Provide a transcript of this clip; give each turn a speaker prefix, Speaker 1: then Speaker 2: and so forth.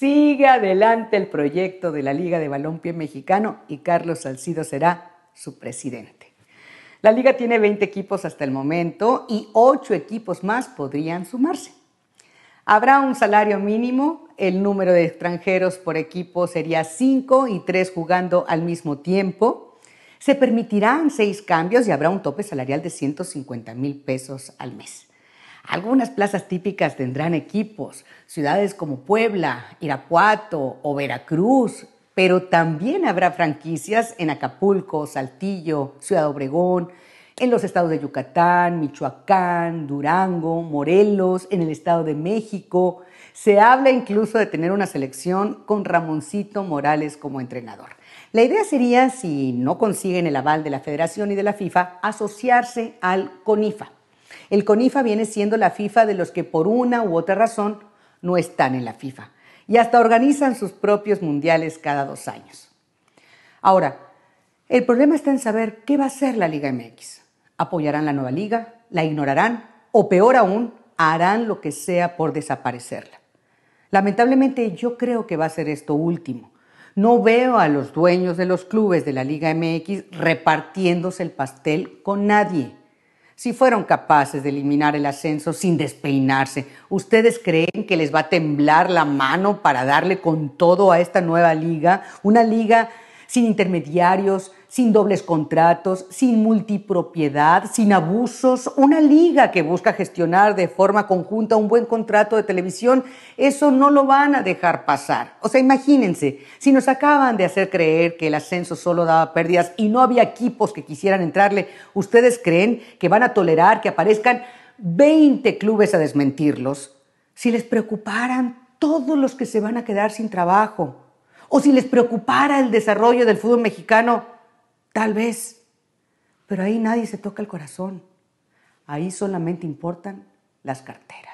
Speaker 1: Sigue adelante el proyecto de la Liga de Balompié Mexicano y Carlos Salcido será su presidente. La liga tiene 20 equipos hasta el momento y 8 equipos más podrían sumarse. Habrá un salario mínimo, el número de extranjeros por equipo sería 5 y 3 jugando al mismo tiempo. Se permitirán 6 cambios y habrá un tope salarial de 150 mil pesos al mes. Algunas plazas típicas tendrán equipos, ciudades como Puebla, Irapuato o Veracruz, pero también habrá franquicias en Acapulco, Saltillo, Ciudad Obregón, en los estados de Yucatán, Michoacán, Durango, Morelos, en el estado de México. Se habla incluso de tener una selección con Ramoncito Morales como entrenador. La idea sería, si no consiguen el aval de la Federación y de la FIFA, asociarse al CONIFA el CONIFA viene siendo la FIFA de los que por una u otra razón no están en la FIFA y hasta organizan sus propios mundiales cada dos años. Ahora, el problema está en saber qué va a hacer la Liga MX. ¿Apoyarán la nueva liga? ¿La ignorarán? ¿O peor aún, harán lo que sea por desaparecerla? Lamentablemente yo creo que va a ser esto último. No veo a los dueños de los clubes de la Liga MX repartiéndose el pastel con nadie. Si fueron capaces de eliminar el ascenso sin despeinarse. ¿Ustedes creen que les va a temblar la mano para darle con todo a esta nueva liga? Una liga sin intermediarios, sin dobles contratos, sin multipropiedad, sin abusos, una liga que busca gestionar de forma conjunta un buen contrato de televisión, eso no lo van a dejar pasar. O sea, imagínense, si nos acaban de hacer creer que el ascenso solo daba pérdidas y no había equipos que quisieran entrarle, ¿ustedes creen que van a tolerar que aparezcan 20 clubes a desmentirlos? Si les preocuparan todos los que se van a quedar sin trabajo o si les preocupara el desarrollo del fútbol mexicano, tal vez. Pero ahí nadie se toca el corazón. Ahí solamente importan las carteras.